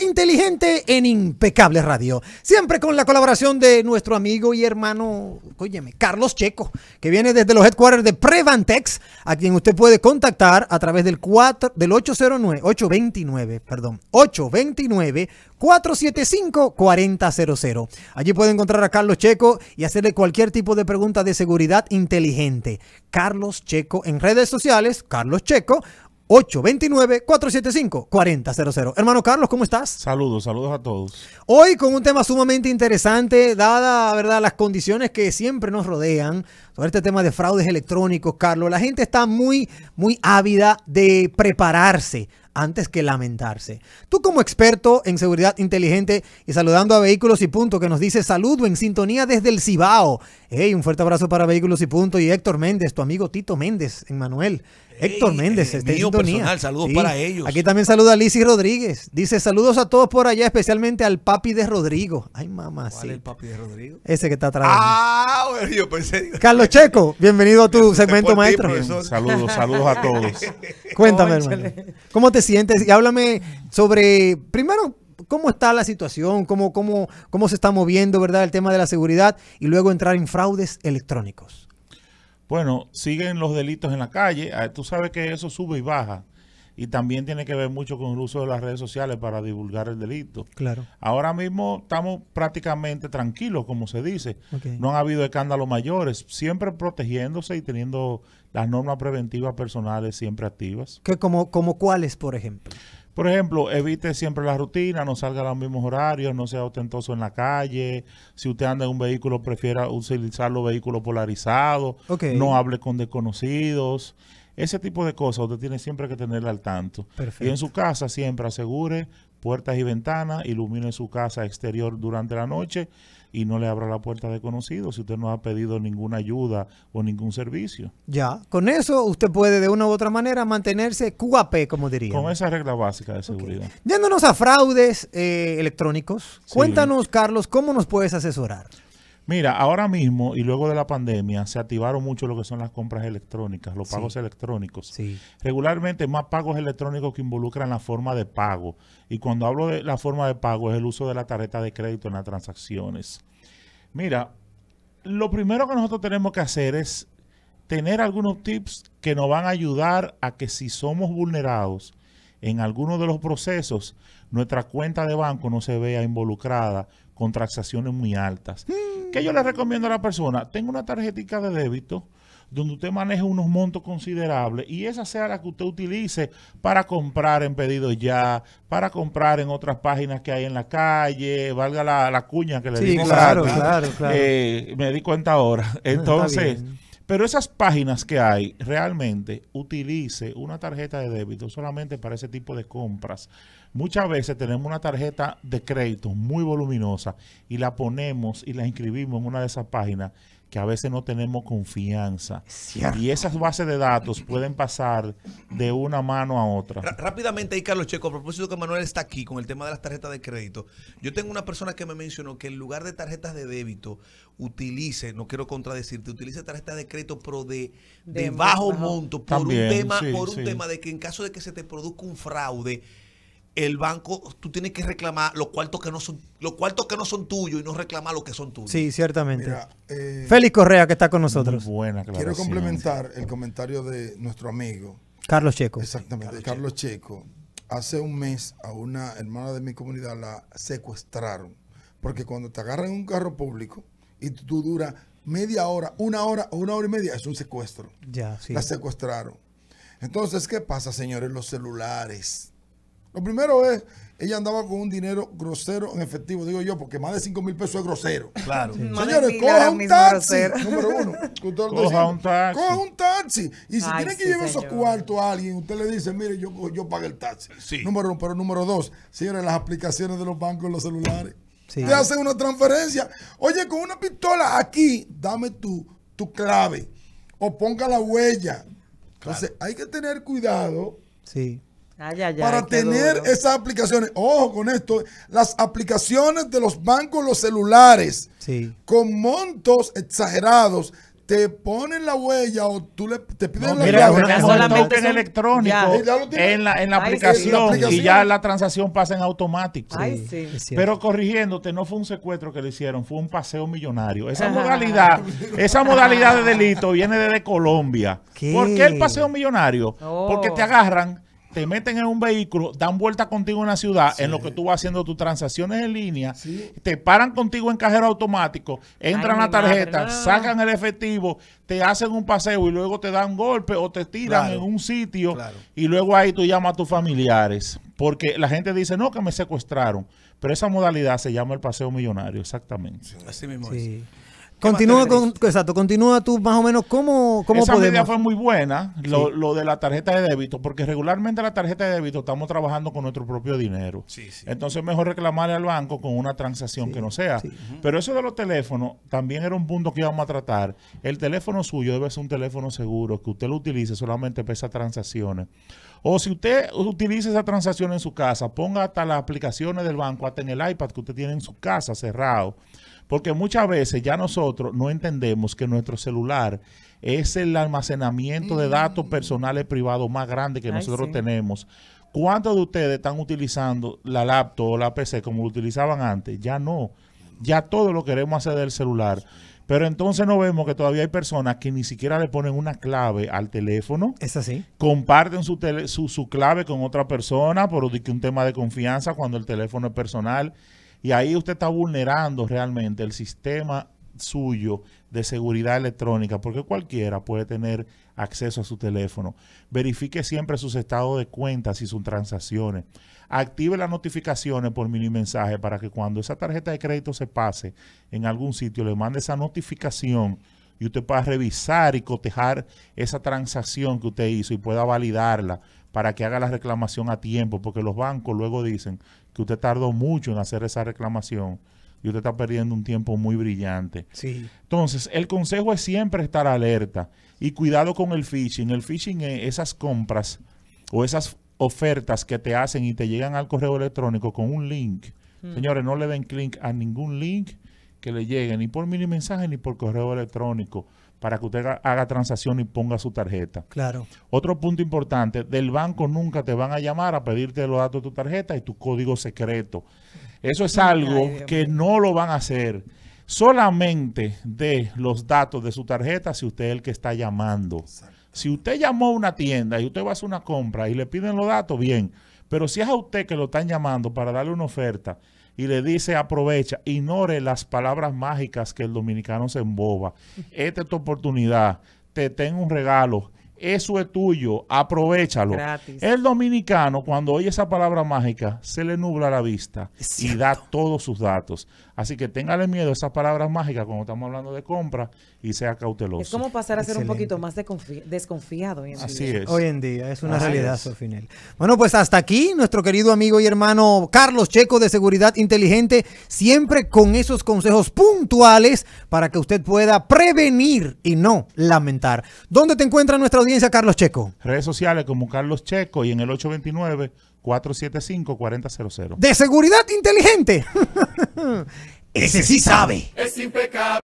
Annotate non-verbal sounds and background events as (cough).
Inteligente en Impecable Radio. Siempre con la colaboración de nuestro amigo y hermano, óyeme, Carlos Checo, que viene desde los headquarters de Prevantex, a quien usted puede contactar a través del 4 del 809 829, perdón, 829 475-4000. Allí puede encontrar a Carlos Checo y hacerle cualquier tipo de pregunta de seguridad inteligente. Carlos Checo en redes sociales, Carlos Checo 829-475-4000. Hermano Carlos, ¿cómo estás? Saludos, saludos a todos. Hoy con un tema sumamente interesante, dada ¿verdad? las condiciones que siempre nos rodean sobre este tema de fraudes electrónicos, Carlos. La gente está muy, muy ávida de prepararse antes que lamentarse. Tú como experto en seguridad inteligente y saludando a Vehículos y Punto que nos dice saludo en sintonía desde el Cibao. Hey, un fuerte abrazo para Vehículos y Punto y Héctor Méndez, tu amigo Tito Méndez, en Manuel. Héctor Méndez, eh, está mío personal, saludos para ellos. Aquí también saluda a Lizy Rodríguez. Dice, saludos a todos por allá, especialmente al papi de Rodrigo. Ay, mamá. ¿Cuál es el papi de Rodrigo? Ese que está atrás. Ah, bueno, yo pensé. Carlos Checo, (laughs) bienvenido a tu segmento maestro. saludos, saludos a todos. (laughs) Cuéntame, hermano. ¿Cómo te sientes? Y háblame sobre, primero, cómo está la situación, cómo, cómo, cómo se está moviendo, ¿verdad? El tema de la seguridad y luego entrar en fraudes electrónicos. Bueno, siguen los delitos en la calle. Ah, tú sabes que eso sube y baja. Y también tiene que ver mucho con el uso de las redes sociales para divulgar el delito. Claro. Ahora mismo estamos prácticamente tranquilos, como se dice. No han habido escándalos mayores, siempre protegiéndose y teniendo las normas preventivas personales siempre activas. ¿Que como, como cuáles, por ejemplo? Por ejemplo, evite siempre la rutina, no salga a los mismos horarios, no sea ostentoso en la calle. Si usted anda en un vehículo, prefiera utilizar los vehículos polarizados. No hable con desconocidos. Ese tipo de cosas usted tiene siempre que tenerle al tanto. Y en su casa siempre asegure puertas y ventanas, ilumine su casa exterior durante la noche y no le abra la puerta de conocidos si usted no ha pedido ninguna ayuda o ningún servicio. Ya, con eso usted puede de una u otra manera mantenerse QAP, como diría. Con esa regla básica de seguridad. Yéndonos a fraudes eh, electrónicos, cuéntanos, Carlos, ¿cómo nos puedes asesorar? Mira, ahora mismo y luego de la pandemia se activaron mucho lo que son las compras electrónicas, los pagos electrónicos. Sí. Regularmente más pagos electrónicos que involucran la forma de pago. Y cuando hablo de la forma de pago es el uso de la tarjeta de crédito en las transacciones. Mira, lo primero que nosotros tenemos que hacer es tener algunos tips que nos van a ayudar a que si somos vulnerados en alguno de los procesos, nuestra cuenta de banco no se vea involucrada con transacciones muy altas. Hmm. ¿Qué yo le recomiendo a la persona? Tenga una tarjetita de débito donde usted maneje unos montos considerables y esa sea la que usted utilice para comprar en pedido ya, para comprar en otras páginas que hay en la calle, valga la, cuña que le sí, (laughs) Claro, claro, claro. Eh, me di cuenta ahora. Entonces, pero esas páginas que hay, realmente utilice una tarjeta de débito solamente para ese tipo de compras. Muchas veces tenemos una tarjeta de crédito muy voluminosa y la ponemos y la inscribimos en una de esas páginas que a veces no tenemos confianza. Y esas bases de datos pueden pasar de una mano a otra. rápidamente ahí, Carlos Checo, a propósito que Manuel está aquí con el tema de las tarjetas de crédito. Yo tengo una persona que me mencionó que en lugar de tarjetas de débito, utilice, no quiero contradecirte, utilice tarjetas de crédito, pero de, bajo, monto, por un tema, por un tema de que en caso de que se te produzca un fraude, el banco, tú tienes que reclamar los cuartos que no son, los cuartos que no son tuyos y no reclamar los que son tuyos. Sí, ciertamente. Eh, Félix Correa, que está con nosotros. buena Quiero complementar el comentario de nuestro amigo. Carlos Checo. Exactamente, Carlos, Checo. Hace un mes a una hermana de mi comunidad la secuestraron. Porque cuando te agarran un carro público y tú duras media hora, una hora o una hora y media, es un secuestro. Ya, sí. La secuestraron. Entonces, ¿qué pasa, señores? Los celulares lo primero es, ella andaba con un dinero grosero en efectivo, digo yo, porque más de 5 mil pesos es grosero. Claro. Señores, coja un taxi. Número uno. (laughs) Coja un taxi. Y si tiene que llevar esos cuartos a alguien, usted le dice, mire, yo, yo pago el taxi. Número uno. Pero número dos, señores, las aplicaciones de los bancos en los celulares. Te hacen una transferencia. Oye, con una pistola aquí, dame tu, tu clave. O ponga la huella. Entonces, hay que tener cuidado. Sí Ah, para tener esas aplicaciones. Ojo con esto, las aplicaciones de los bancos, los celulares, con montos exagerados, te ponen la huella o tú le, te piden la huella. en electrónico, en la, aplicación, y ya la transacción pasa en automático. Pero corrigiéndote, no fue un secuestro que le hicieron, fue un paseo millonario. Esa modalidad, (laughs) esa modalidad de delito viene desde Colombia. ¿Por qué el paseo millonario? Porque te oh. agarran te meten en un vehículo, dan vuelta contigo en la ciudad, en lo que tú vas haciendo tus transacciones en línea, te paran contigo en cajero automático, entran a la tarjeta, sacan el efectivo, te hacen un paseo y luego te dan golpe o te tiran en un sitio y luego ahí tú llamas a tus familiares. Porque la gente dice, no, que me secuestraron. Pero esa modalidad se llama el paseo millonario, exactamente. Así mismo. Continúa con, exacto, continúa tú más o menos cómo, cómo Esa idea fue muy buena, lo, de la tarjeta de débito, porque regularmente la tarjeta de débito estamos trabajando con nuestro propio dinero. Sí, Entonces mejor reclamarle al banco con una transacción que no sea. Pero eso de los teléfonos también era un punto que íbamos a tratar. El teléfono suyo debe ser un teléfono seguro, que usted lo utilice solamente para esas transacciones. O si usted utiliza esa transacción en su casa, ponga hasta las aplicaciones del banco, hasta en el iPad que usted tiene en su casa cerrado porque muchas veces ya nosotros no entendemos que nuestro celular es el almacenamiento de datos mm. personales privados más grande que nosotros tenemos. ¿Cuántos de ustedes están utilizando la laptop o la PC como lo utilizaban antes? Ya no. Ya todo lo queremos hacer del celular. Pero entonces no vemos que todavía hay personas que ni siquiera le ponen una clave al teléfono. Es así. Comparten su, su, su clave con otra persona por un tema de confianza cuando el teléfono es personal. Y ahí usted está vulnerando realmente el sistema suyo de seguridad electrónica, porque cualquiera puede tener acceso a su teléfono. Verifique siempre sus estados de cuentas y sus transacciones. Active las notificaciones por mini mensaje para que cuando esa tarjeta de crédito se pase en algún sitio, le mande esa notificación y usted pueda revisar y cotejar esa transacción que usted hizo y pueda validarla para que haga la reclamación a tiempo, porque los bancos luego dicen que usted tardó mucho en hacer esa reclamación y usted está perdiendo un tiempo muy brillante. Sí. Entonces, el consejo es siempre estar alerta y cuidado con el phishing. El phishing es esas compras o esas ofertas que te hacen y te llegan al correo electrónico con un link. Mm. Señores, no le den clic a ningún link que le llegue, ni por mini mensaje ni por correo electrónico para que usted haga transacción y ponga su tarjeta. Claro. Otro punto importante, del banco nunca te van a llamar a pedirte los datos de tu tarjeta y tu código secreto. Eso es algo que no lo van a hacer. Solamente de los datos de su tarjeta si usted es el que está llamando. Si usted llamó a una tienda y usted va a hacer una compra y le piden los datos, bien. Pero si es a usted que lo están llamando para darle una oferta y le dice aprovecha, ignore las palabras mágicas que el dominicano se emboba. (laughs) Esta es tu oportunidad, te tengo un regalo, eso es tuyo, aprovechalo. El dominicano, cuando oye esa palabra mágica, se le nubla la vista y da todos sus datos. Así que téngale miedo a esas palabras mágicas cuando estamos hablando de compra y sea cauteloso. Es como pasar a ser un poquito más desconfiado. Hoy en Así día. es. Hoy en día, es una realidad, Sofinel. Bueno, pues hasta aquí nuestro querido amigo y hermano Carlos Checo de Seguridad Inteligente, siempre con esos consejos puntuales para que usted pueda prevenir y no lamentar. ¿Dónde te encuentra nuestra audiencia, Carlos Checo? Redes sociales como Carlos Checo y en el 829. 475-4000. ¿De seguridad inteligente? (laughs) Ese sí sabe. Es impecable.